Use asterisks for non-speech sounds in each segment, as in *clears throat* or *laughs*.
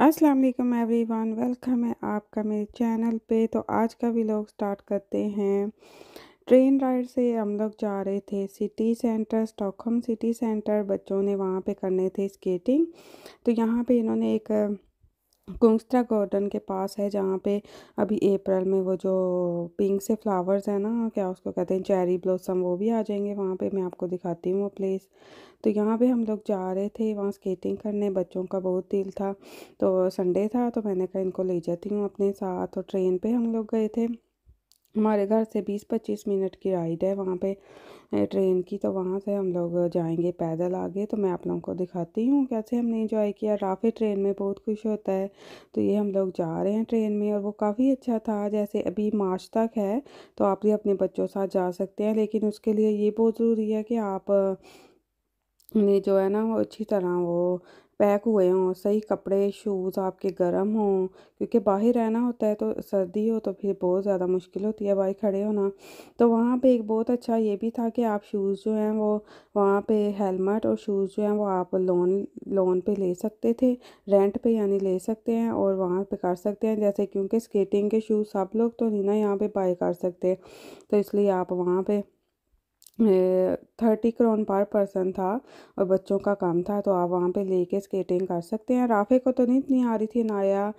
अस्सलाम वालेकुम everyone welcome है आपका मेरे चैनल पे तो आज का भी लोग स्टार्ट करते हैं ट्रेन राइड से हम लोग जा रहे थे city centre Stockholm city centre बच्चों ने वहाँ पे करने थे स्केटिंग तो यहाँ पे इन्होंने एक कुंगस्त्रा गार्डन के पास है जहाँ पे अभी अप्रैल में वो जो पिंक से फ्लावर्स है ना क्या उसको कहते हैं चेरी ब्लॉसम वो भी आ जाएंगे वहाँ पे मैं आपको दिखाती हूँ वो प्लेस तो यहाँ पे हम लोग जा रहे थे वहाँ स्केटिंग करने बच्चों का बहुत दिल था तो संडे था तो मैंने कहा इनको ले जाती हूँ अपने साथ और ट्रेन पर हम लोग गए थे हमारे घर से बीस पच्चीस मिनट की राइड है वहाँ पे ट्रेन की तो वहाँ से हम लोग जाएंगे पैदल आगे तो मैं आप लोगों को दिखाती हूँ कैसे हमने इंजॉय किया राफे ट्रेन में बहुत खुश होता है तो ये हम लोग जा रहे हैं ट्रेन में और वो काफ़ी अच्छा था जैसे अभी मार्च तक है तो आप भी अपने बच्चों साथ जा सकते हैं लेकिन उसके लिए ये बहुत ज़रूरी है कि आप में जो है ना वो अच्छी तरह वो पैक हुए हों सही कपड़े शूज़ आपके गर्म हों क्योंकि बाहर रहना होता है तो सर्दी हो तो फिर बहुत ज़्यादा मुश्किल होती है बाहर खड़े होना तो वहाँ पे एक बहुत अच्छा ये भी था कि आप शूज़ जो हैं वो वहाँ पे हेलमेट और शूज़ जो हैं वो आप लोन लोन पे ले सकते थे रेंट पे यानी ले सकते हैं और वहाँ पर कर सकते हैं जैसे क्योंकि स्केटिंग के शूज़ सब लोग तो नहीं ना यहाँ पर बाई कर सकते तो इसलिए आप वहाँ पर थर्टी क्रोन पर पर्सन था और बच्चों का काम था तो आप वहाँ पे लेके स्केटिंग कर सकते हैं राफ़े को तो नहीं इतनी आ रही थी नाया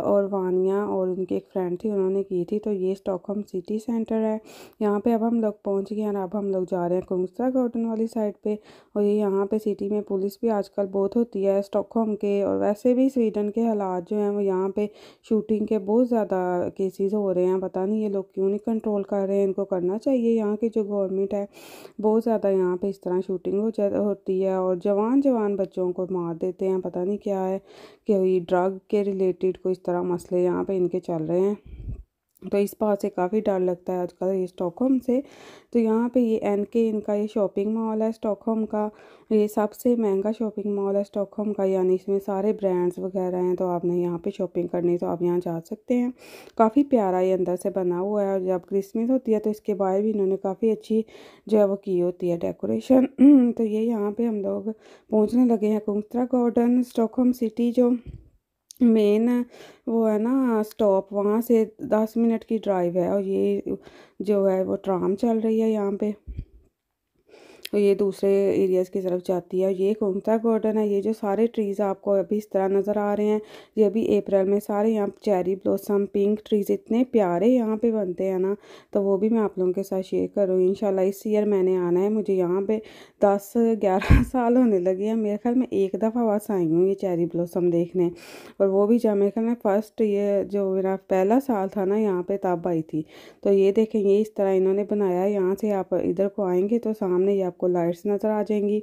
और वानिया और उनकी एक फ्रेंड थी उन्होंने की थी तो ये स्टॉकहम सिटी सेंटर है यहाँ पे अब हम लोग पहुँच गए हैं अब हम लोग जा रहे हैं कुंगस्ता गार्डन वाली साइड पर और ये यहाँ पर सिटी में पुलिस भी आजकल बहुत होती है स्टॉकहोम के और वैसे भी स्वीडन के हालात जो हैं वो यहाँ पर शूटिंग के बहुत ज़्यादा केसेज हो रहे हैं पता नहीं ये लोग क्यों नहीं कंट्रोल कर रहे हैं इनको करना चाहिए यहाँ की जो गवर्नमेंट है बहुत ज़्यादा यहाँ पे इस तरह शूटिंग हो जा होती है और जवान जवान बच्चों को मार देते हैं पता नहीं क्या है कि ड्रग के रिलेटेड कोई इस तरह मसले यहाँ पे इनके चल रहे हैं तो इस बात से काफ़ी डर लगता है आजकल ये स्टॉकहोम से तो यहाँ पे ये एन के इनका ये शॉपिंग मॉल है स्टॉकहोम का ये सबसे महंगा शॉपिंग मॉल है स्टॉकहोम का यानी इसमें सारे ब्रांड्स वगैरह हैं तो आपने यहाँ पे शॉपिंग करनी तो आप यहाँ जा सकते हैं काफ़ी प्यारा ये अंदर से बना हुआ है और जब क्रिसमस होती है तो इसके बाहर भी इन्होंने काफ़ी अच्छी जो है वो की होती है डेकोरेशन *clears throat* तो ये यहाँ पर हम लोग पहुँचने लगे हैं कुंगतरा गार्डन स्टॉकहोम सिटी जो मेन वो है ना स्टॉप वहाँ से दस मिनट की ड्राइव है और ये जो है वो ट्राम चल रही है यहाँ पे तो ये दूसरे एरियाज़ की तरफ जाती है ये कौन सा गार्डन है ये जो सारे ट्रीज़ आपको अभी इस तरह नज़र आ रहे हैं ये अभी अप्रैल में सारे यहाँ चेरी ब्लॉसम पिंक ट्रीज़ इतने प्यारे यहाँ पे बनते हैं ना तो वो भी मैं आप लोगों के साथ शेयर करूँ इन इस ईयर मैंने आना है मुझे यहाँ पर दस ग्यारह *laughs* साल होने लगे हैं मेरे ख्याल में एक दफ़ा बस आई हूँ ये चेरी ब्लॉसम देखने और वो भी जहाँ मेरे ख्याल में फ़र्स्ट ये जो मेरा पहला साल था ना यहाँ पर तब आई थी तो ये देखें ये इस तरह इन्होंने बनाया यहाँ से आप इधर को आएँगे तो सामने ये आपको आपको लाइट्स नज़र आ जाएंगी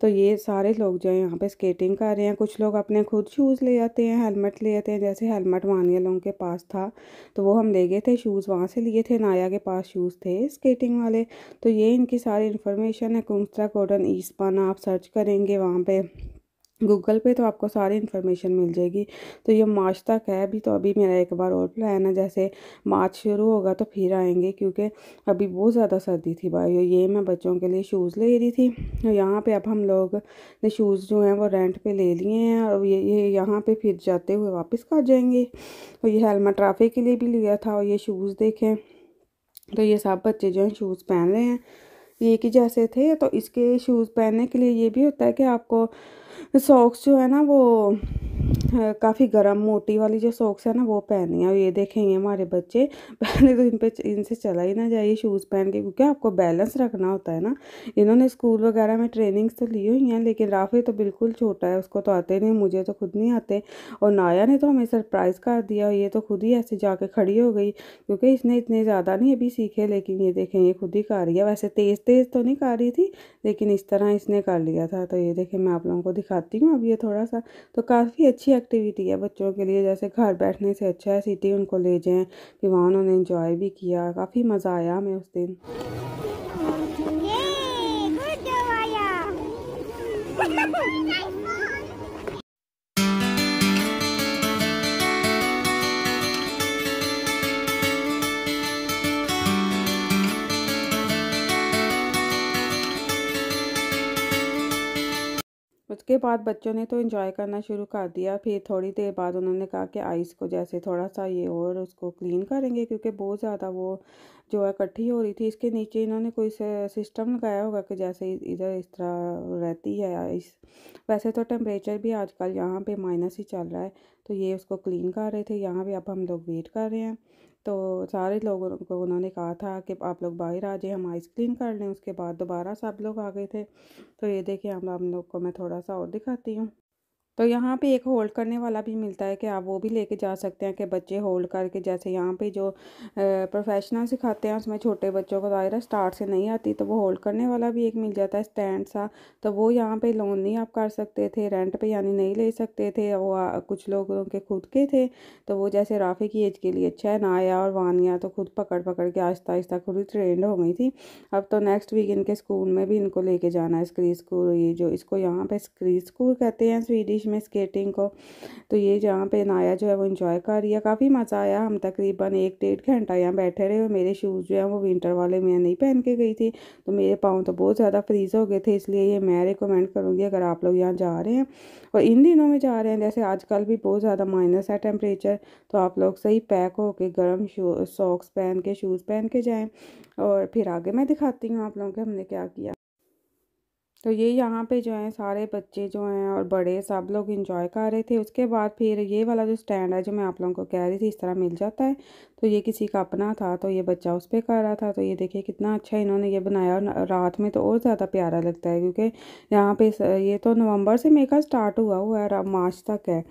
तो ये सारे लोग जो है यहाँ पे स्केटिंग कर रहे हैं कुछ लोग अपने खुद शूज़ ले आते हैं हेलमेट ले आते हैं जैसे हेलमेट वानिया लोगों के पास था तो वो हम ले गए थे शूज़ वहाँ से लिए थे नाया के पास शूज़ थे स्केटिंग वाले तो ये इनकी सारी इन्फॉर्मेशन है कुंगस्ट्रा कॉटन ईस्पाना आप सर्च करेंगे वहाँ पर गूगल पे तो आपको सारी इन्फॉर्मेशन मिल जाएगी तो ये मार्च तक है अभी तो अभी मेरा एक बार और प्लान है जैसे मार्च शुरू होगा तो फिर आएंगे क्योंकि अभी बहुत ज़्यादा सर्दी थी भाई ये मैं बच्चों के लिए शूज़ ले रही थी तो यहाँ पे अब हम लोग ने शूज़ जो हैं वो रेंट पे ले लिए हैं और ये ये यहाँ पर फिर जाते हुए वापस कर जाएंगे और ये हेलमेट ट्राफिक के लिए भी लिया था और ये शूज़ देखें तो ये सब बच्चे जो हैं शूज़ पहन रहे हैं एक ही जैसे थे तो इसके शूज़ पहनने के लिए ये भी होता है कि आपको सॉक्स जो है ना वो काफ़ी गर्म मोटी वाली जो सॉक्स है ना वो पहनी है और ये देखेंगे हमारे बच्चे पहले तो इन पे इनसे चला ही ना जाइए शूज़ पहन के क्योंकि आपको बैलेंस रखना होता है ना इन्होंने स्कूल वगैरह में ट्रेनिंग्स तो ली हुई हैं लेकिन राफी तो बिल्कुल छोटा है उसको तो आते नहीं मुझे तो खुद नहीं आते और नाया ने तो हमें सरप्राइज़ कर दिया ये तो खुद ही ऐसे जाके खड़ी हो गई क्योंकि इसने इतने ज़्यादा नहीं अभी सीखे लेकिन ये देखें ये खुद ही कर रही है वैसे तेज़ तेज़ तो नहीं कर रही थी लेकिन इस तरह इसने कर लिया था तो ये देखें मैं आप लोगों को दिखाती हूँ अब ये थोड़ा सा तो काफ़ी अच्छी एक्टिविटी है बच्चों के लिए जैसे घर बैठने से अच्छा है सिटी उनको ले जाएं कि वहाँ उन्होंने इंजॉय भी किया काफ़ी मज़ा आया हमें उस दिन ये, *laughs* उसके बाद बच्चों ने तो इन्जॉय करना शुरू कर दिया फिर थोड़ी देर बाद उन्होंने कहा कि आइस को जैसे थोड़ा सा ये और उसको क्लीन करेंगे क्योंकि बहुत ज़्यादा वो जो है इकट्ठी हो रही थी इसके नीचे इन्होंने कोई सिस्टम लगाया होगा कि जैसे इधर इस तरह रहती है आइस वैसे तो टेम्परेचर भी आजकल यहाँ पर माइनस ही चल रहा है तो ये उसको क्लीन कर रहे थे यहाँ भी अब हम लोग वेट कर रहे हैं तो सारे लोगों को उन्होंने कहा था कि आप लोग बाहर आ जाए हम आइस क्लीन कर लें उसके बाद दोबारा सब लोग आ गए थे तो ये देखिए हम आप लोग को मैं थोड़ा सा और दिखाती हूँ तो यहाँ पे एक होल्ड करने वाला भी मिलता है कि आप वो भी लेके जा सकते हैं कि बच्चे होल्ड करके जैसे यहाँ पे जो प्रोफेशनल सिखाते हैं उसमें छोटे बच्चों को ज़ाहिर स्टार्ट से नहीं आती तो वो होल्ड करने वाला भी एक मिल जाता है स्टैंड सा तो वो यहाँ पे लोन नहीं आप कर सकते थे रेंट पे यानी नहीं ले सकते थे वो कुछ लोगों के खुद के थे तो वो जैसे राफे की एज के लिए अच्छा है नाया और वानिया तो खुद पकड़ पकड़ के आहिस्ता आहिस्ता खुद ही ट्रेंड हो गई थी अब तो नेक्स्ट वीक इनके स्कूल में भी इनको लेके जाना है स्क्री स्कूल ये जो इसको यहाँ पर स्क्री स्कूल कहते हैं स्वीडिश बीच में स्केटिंग को तो ये जहाँ पे नाया जो है वो इंजॉय कर रही है काफ़ी मज़ा आया हम तकरीबन एक डेढ़ घंटा यहाँ बैठे रहे और मेरे शूज़ जो है वो विंटर वाले मैं नहीं पहन के गई थी तो मेरे पाँव तो बहुत ज़्यादा फ्रीज़ हो गए थे इसलिए ये मैं रिकमेंड करूँगी अगर आप लोग यहाँ जा रहे हैं और इन दिनों में जा रहे हैं जैसे आजकल भी बहुत ज़्यादा माइनस है टेम्परेचर तो आप लोग सही पैक होके गर्म सॉक्स पहन के शूज़ पहन के जाएँ और फिर आगे मैं दिखाती हूँ आप लोगों के हमने क्या किया तो ये यहाँ पे जो है सारे बच्चे जो हैं और बड़े सब लोग इंजॉय कर रहे थे उसके बाद फिर ये वाला जो स्टैंड है जो मैं आप लोगों को कह रही थी इस तरह मिल जाता है तो ये किसी का अपना था तो ये बच्चा उस पर कर रहा था तो ये देखिए कितना अच्छा इन्होंने ये बनाया और रात में तो और ज़्यादा प्यारा लगता है क्योंकि यहाँ पे ये तो नवंबर से मेका स्टार्ट हुआ हुआ है मार्च तक है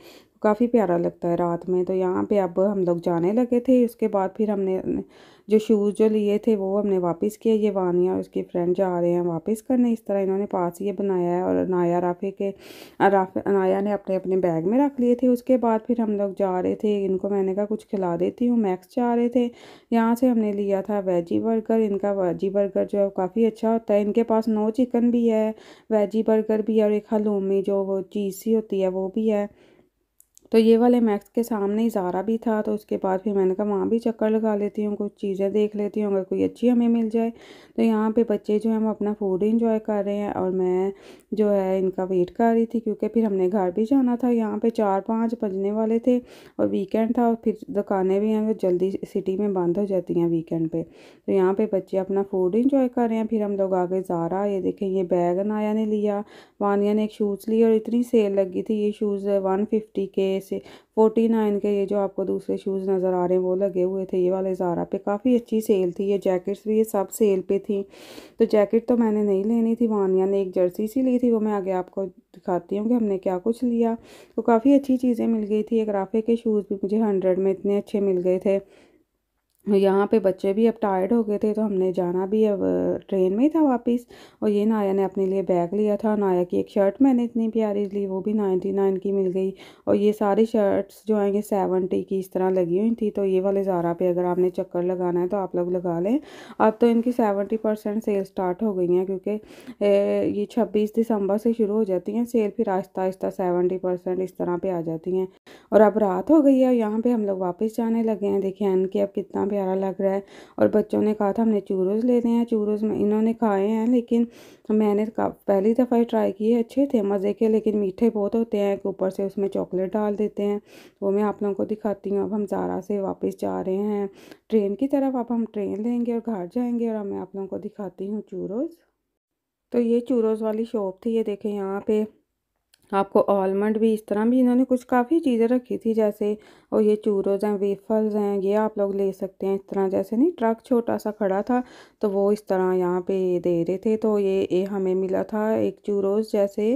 काफ़ी प्यारा लगता है रात में तो यहाँ पे अब हम लोग जाने लगे थे उसके बाद फिर हमने जो शूज़ जो लिए थे वो हमने वापस किए ये वानिया और उसके फ्रेंड जा रहे हैं वापस करने इस तरह इन्होंने पास ये बनाया है और नाया राफे के राफे नाया ने अपने अपने बैग में रख लिए थे उसके बाद फिर हम लोग जा रहे थे इनको मैंने कहा कुछ खिला देती हूँ मैक्स जा रहे थे यहाँ से हमने लिया था वेजी बर्गर इनका वेजी बर्गर जो है काफ़ी अच्छा होता है इनके पास नो चिकन भी है वेजी बर्गर भी है और एक हलूमी जो वो चीज़ सी होती है वो भी है तो ये वाले मैक्स के सामने ही ज़ारा भी था तो उसके बाद फिर मैंने कहा वहाँ भी चक्कर लगा लेती हूँ कुछ चीज़ें देख लेती हूँ अगर कोई अच्छी हमें मिल जाए तो यहाँ पे बच्चे जो हैं वो अपना फूड इंजॉय कर रहे हैं और मैं जो है इनका वेट कर रही थी क्योंकि फिर हमने घर भी जाना था यहाँ पर चार पाँच बजने वाले थे और वीकेंड था और फिर दुकानें भी हैं वो जल्दी सिटी में बंद हो जाती हैं वीकेंड पर तो यहाँ पर बच्चे अपना फूड इंजॉय कर रहे हैं फिर हम लोग आगे ज़ारा ये देखें ये बैग नाया ने लिया वानिया ने एक शूज़ लिया और इतनी सेल लगी थी ये शूज़ वन फिफ्टी के से फोर्टी नाइन के ये जो आपको दूसरे शूज़ नज़र आ रहे हैं वो लगे हुए थे ये वाले ज़ारा पे काफ़ी अच्छी सेल थी ये जैकेट्स भी ये सब सेल पे थी तो जैकेट तो मैंने नहीं लेनी थी वानिया ने एक जर्सी सी ली थी वो मैं आगे आपको दिखाती हूँ कि हमने क्या कुछ लिया तो काफ़ी अच्छी चीज़ें मिल गई थी एक राफे के शूज़ भी मुझे हंड्रेड में इतने अच्छे मिल गए थे यहाँ पे बच्चे भी अब टायर्ड हो गए थे तो हमने जाना भी अब ट्रेन में ही था वापस और ये नाया ने अपने लिए बैग लिया था नाया की एक शर्ट मैंने इतनी प्यारी ली वो भी नाइन्टी नाइन की मिल गई और ये सारी शर्ट्स जो आएंगे सेवनटी की इस तरह लगी हुई थी तो ये वाले ज़ारा पे अगर आपने चक्कर लगाना है तो आप लोग लगा लें अब तो इनकी सेवेंटी परसेंट सेल स्टार्ट हो गई हैं क्योंकि ये छब्बीस दिसंबर से शुरू हो जाती हैं सेल फिर आहिस्ता आहिस्ता सेवेंटी परसेंट इस तरह पर आ जाती हैं और अब रात हो गई है और यहाँ पर हम लोग वापस जाने लगे हैं देखिए इनके अब कितना प्यारा लग रहा है और बच्चों ने कहा था हमने चूरोज़ लेने हैं चूरोज़ में इन्होंने खाए हैं लेकिन मैंने पहली दफ़ा ही ट्राई किए अच्छे थे मज़े के लेकिन मीठे बहुत होते हैं एक ऊपर से उसमें चॉकलेट डाल देते हैं वो मैं आप लोगों को दिखाती हूँ अब हम ज़ारा से वापस जा रहे हैं ट्रेन की तरफ अब हम ट्रेन लेंगे और घर जाएंगे और मैं आप लोगों को दिखाती हूँ चूरोज़ तो ये चूरोज़ वाली शॉप थी ये देखें यहाँ पे आपको आलमंड भी इस तरह भी इन्होंने कुछ काफ़ी चीज़ें रखी थी जैसे और ये चूरोज हैं वेफर्स हैं ये आप लोग ले सकते हैं इस तरह जैसे नहीं ट्रक छोटा सा खड़ा था तो वो इस तरह यहाँ पे दे रहे थे तो ये, ये हमें मिला था एक चूरोज जैसे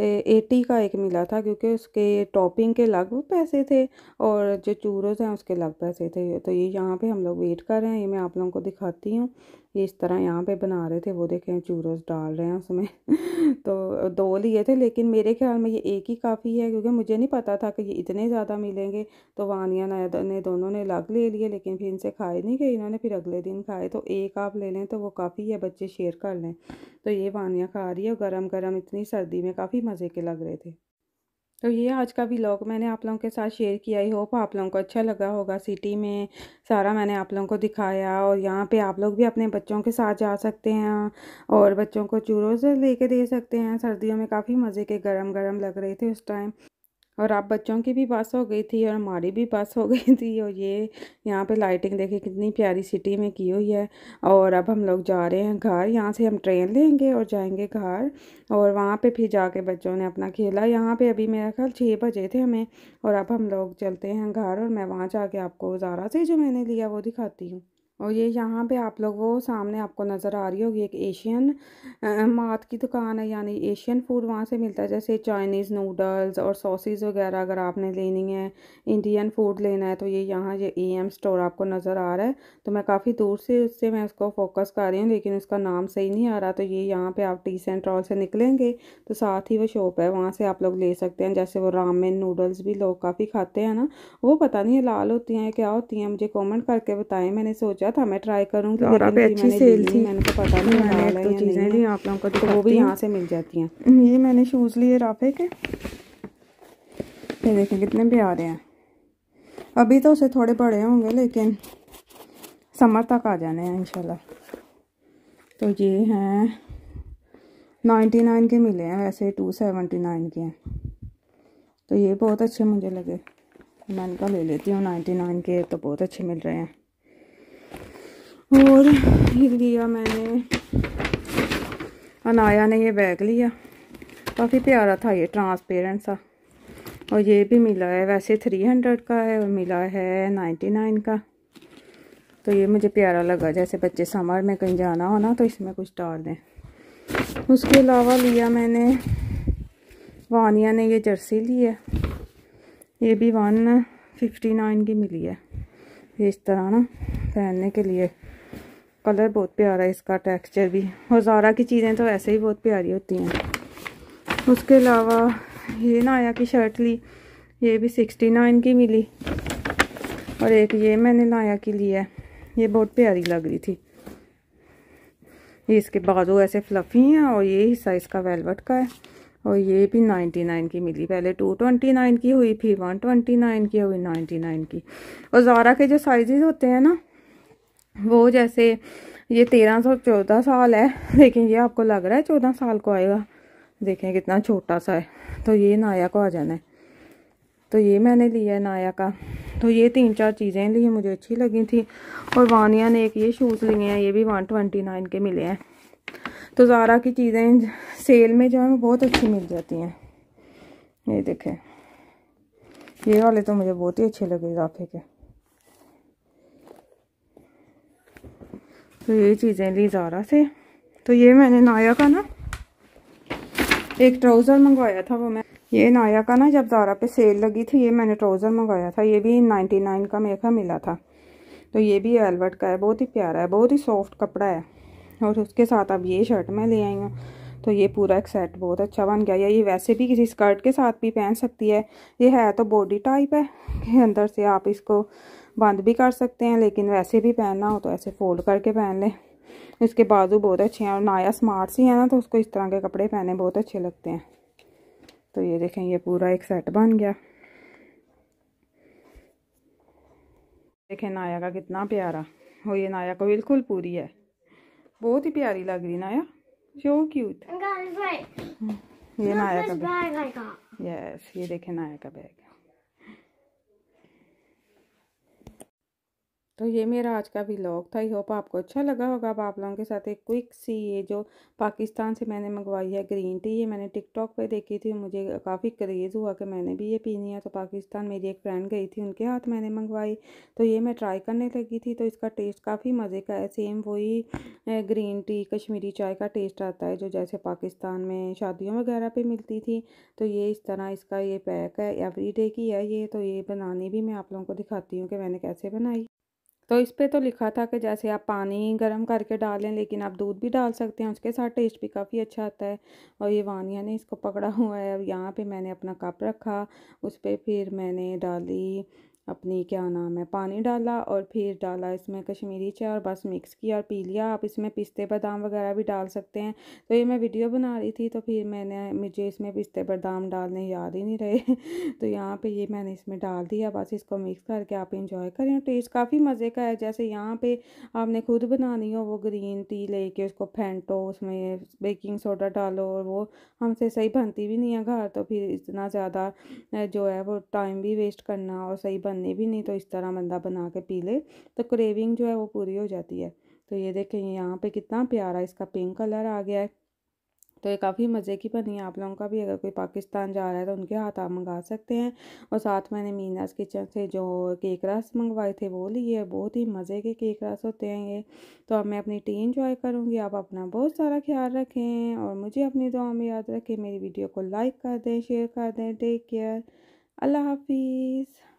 एटी का एक मिला था क्योंकि उसके टॉपिंग के अलग पैसे थे और जो चूरोज हैं उसके लग पैसे थे तो ये यहाँ पे हम लोग वेट कर रहे हैं ये मैं आप लोगों को दिखाती हूँ ये इस तरह यहाँ पे बना रहे थे वो देखें चूरोज डाल रहे हैं उसमें *laughs* तो दो लिए थे लेकिन मेरे ख्याल में ये एक ही काफ़ी है क्योंकि मुझे नहीं पता था कि ये इतने ज़्यादा मिलेंगे तो वानिया नाया ने दोनों ने अलग ले लिए लेकिन फिर इनसे खाए नहीं गए इन्होंने फिर अगले दिन खाए तो एक आप ले लें तो वो काफ़ी है बच्चे शेयर कर लें तो ये वानिया खा रही है और गर्म गर्म इतनी सर्दी में काफ़ी मज़े के लग रहे थे तो ये आज का व्लॉग मैंने आप लोगों के साथ शेयर किया आई होप आप लोगों को अच्छा लगा होगा सिटी में सारा मैंने आप लोगों को दिखाया और यहाँ पे आप लोग भी अपने बच्चों के साथ जा सकते हैं और बच्चों को चूरोज लेके दे सकते हैं सर्दियों में काफ़ी मज़े के गरम गरम लग रहे थे उस टाइम और आप बच्चों की भी बस हो गई थी और हमारी भी बस हो *laughs* गई थी और ये यहाँ पे लाइटिंग देखें कितनी प्यारी सिटी में की हुई है और अब हम लोग जा रहे हैं घर यहाँ से हम ट्रेन लेंगे और जाएंगे घर और वहाँ पे फिर जाके बच्चों ने अपना खेला यहाँ पे अभी मेरा ख्याल छः बजे थे हमें और अब हम लोग चलते हैं घर और मैं वहाँ जाके आपको ज़ारा से जो मैंने लिया वो दिखाती हूँ और ये यहाँ पे आप लोग वो सामने आपको नज़र आ रही होगी एक एशियन मात की दुकान है यानी एशियन फूड वहाँ से मिलता है जैसे चाइनीज़ नूडल्स और सॉसेज वगैरह अगर आपने लेनी है इंडियन फूड लेना है तो ये यहाँ ये ई एम स्टोर आपको नज़र आ रहा है तो मैं काफ़ी दूर से उससे मैं उसको फोकस कर रही हूँ लेकिन उसका नाम सही नहीं आ रहा तो ये यहाँ पर आप टी सेंट्रॉल से निकलेंगे तो साथ ही वो शॉप है वहाँ से आप लोग ले सकते हैं जैसे वो रामेन नूडल्स भी लोग काफ़ी खाते हैं ना वो पता नहीं है लाल होती हैं क्या होती हैं मुझे कॉमेंट करके बताएं मैंने सोचा भेजा था मैं ट्राई करूँगी और अब अच्छी सेल थी मैंने तो पता नहीं मैंने तो चीज़ें ली आप लोगों को तो, तो वो भी यहाँ से मिल जाती हैं ये मैंने शूज़ लिए राफे के ये देखें कितने भी आ रहे हैं अभी तो उसे थोड़े बड़े होंगे लेकिन समर तक आ जाने हैं इंशाल्लाह तो ये हैं नाइन्टी नाइन के मिले हैं वैसे टू सेवेंटी नाइन के हैं तो ये बहुत अच्छे मुझे लगे मैंने कहा ले लेती हूँ नाइन्टी नाइन के तो बहुत अच्छे मिल रहे हैं और लिया मैंने अनाया ने ये बैग लिया काफ़ी प्यारा था ये ट्रांसपेरेंट सा और ये भी मिला है वैसे थ्री हंड्रेड का है और मिला है नाइन्टी नाइन का तो ये मुझे प्यारा लगा जैसे बच्चे समर में कहीं जाना हो ना तो इसमें कुछ डाल दें उसके अलावा लिया मैंने वानिया ने ये जर्सी ली है ये भी वन फिफ्टी नाइन की मिली है इस तरह ना पहनने के लिए कलर बहुत प्यारा है इसका टेक्सचर भी और ज़ारा की चीज़ें तो ऐसे ही बहुत प्यारी होती हैं उसके अलावा ये ना आया की शर्ट ली ये भी सिक्सटी नाइन की मिली और एक ये मैंने नाया की लिया है ये बहुत प्यारी लग रही थी ये इसके बाजू ऐसे फ्लफ़ी हैं और ये हिस्सा इसका वेलवेट का है और ये भी नाइन्टी नाइन की मिली पहले टू ट्वेंटी नाइन की हुई फिर वन ट्वेंटी नाइन की हुई नाइन्टी नाइन की और ज़ारा के जो साइज़ होते हैं ना वो जैसे ये तेरह सौ चौदह साल है लेकिन ये आपको लग रहा है चौदह साल को आएगा देखें कितना छोटा सा है तो ये नाया को आ जाना है तो ये मैंने लिया है नाया का तो ये तीन चार चीज़ें ली मुझे अच्छी लगी थी और वानिया ने एक ये शूज़ लिए हैं ये भी वन ट्वेंटी नाइन के मिले हैं तो ज़ारा की चीज़ें सेल में जो है बहुत अच्छी मिल जाती हैं ये देखें ये वाले तो मुझे बहुत ही अच्छे लगे इजाफे के तो ये चीज़ें ली ज़ारा से तो ये मैंने नाया का ना एक ट्राउज़र मंगवाया था वो मैं ये नाया का ना जब ज़ारा पे सेल लगी थी ये मैंने ट्राउज़र मंगवाया था ये भी नाइन्टी नाइन का मेरे का मिला था तो ये भी एलवर्ट का है बहुत ही प्यारा है बहुत ही सॉफ्ट कपड़ा है और उसके साथ अब ये शर्ट मैं ले आई हूँ तो ये पूरा एक सेट बहुत अच्छा बन गया या ये वैसे भी किसी स्कर्ट के साथ भी पहन सकती है ये है तो बॉडी टाइप है कि अंदर से आप इसको बंद भी कर सकते हैं लेकिन वैसे भी पहनना हो तो ऐसे फोल्ड करके पहन लें इसके बाजू बहुत अच्छे हैं और नाया स्मार्ट सी है ना तो उसको इस तरह के कपड़े पहने बहुत अच्छे लगते हैं तो ये देखें ये पूरा एक सेट बन गया देखें नाया का कितना प्यारा हो ये नाया को बिल्कुल पूरी है बहुत ही प्यारी लग रही नाया जो क्यूट ये नाया का बैग यस ये देखें नाया का बैग तो ये मेरा आज का व्लॉग था आई होप आपको अच्छा लगा होगा अब आप लोगों के साथ एक क्विक सी ये जो पाकिस्तान से मैंने मंगवाई है ग्रीन टी ये मैंने टिकटॉक पे देखी थी मुझे काफ़ी क्रेज़ हुआ कि मैंने भी ये पीनी है तो पाकिस्तान मेरी एक फ्रेंड गई थी उनके हाथ मैंने मंगवाई तो ये मैं ट्राई करने लगी थी तो इसका टेस्ट काफ़ी मज़े का है सेम वही ग्रीन टी कश्मीरी चाय का टेस्ट आता है जो जैसे पाकिस्तान में शादियों वगैरह पर मिलती थी तो ये इस तरह इसका ये पैक है एवरी की है ये तो ये बनानी भी मैं आप लोगों को दिखाती हूँ कि मैंने कैसे बनाई तो इस पर तो लिखा था कि जैसे आप पानी गर्म करके डालें लेकिन आप दूध भी डाल सकते हैं उसके साथ टेस्ट भी काफ़ी अच्छा आता है और ये वानिया ने इसको पकड़ा हुआ है अब यहाँ पे मैंने अपना कप रखा उस पर फिर मैंने डाली अपनी क्या नाम है पानी डाला और फिर डाला इसमें कश्मीरी चाय और बस मिक्स किया और पी लिया आप इसमें पिस्ते बादाम वगैरह भी डाल सकते हैं तो ये मैं वीडियो बना रही थी तो फिर मैंने मुझे इसमें पिस्ते बादाम डालने याद ही नहीं रहे *laughs* तो यहाँ पे ये मैंने इसमें डाल दिया बस इसको मिक्स करके आप इंजॉय करें टेस्ट काफ़ी मज़े का है जैसे यहाँ पर आपने खुद बनानी हो वो ग्रीन टी लेके उसको फेंटो उसमें बेकिंग सोडा डालो और वो हमसे सही बनती भी नहीं है घर तो फिर इतना ज़्यादा जो है वो टाइम भी वेस्ट करना और सही बन खाने भी नहीं तो इस तरह बंदा बना के पी ले तो क्रेविंग जो है वो पूरी हो जाती है तो ये देखें यहाँ पे कितना प्यारा इसका पिंक कलर आ गया है तो ये काफ़ी मज़े की बनी है आप लोगों का भी अगर कोई पाकिस्तान जा रहा है तो उनके हाथ आप मंगा सकते हैं और साथ मैंने मीनाज किचन से जो केक रस मंगवाए थे वो लिए बहुत ही मज़े के केक रस होते हैं ये तो अब मैं अपनी टी इन्जॉय करूँगी आप अपना बहुत सारा ख्याल रखें और मुझे अपनी दुआ में याद रखें मेरी वीडियो को लाइक कर दें शेयर कर दें टेक केयर अल्लाह हाफिज़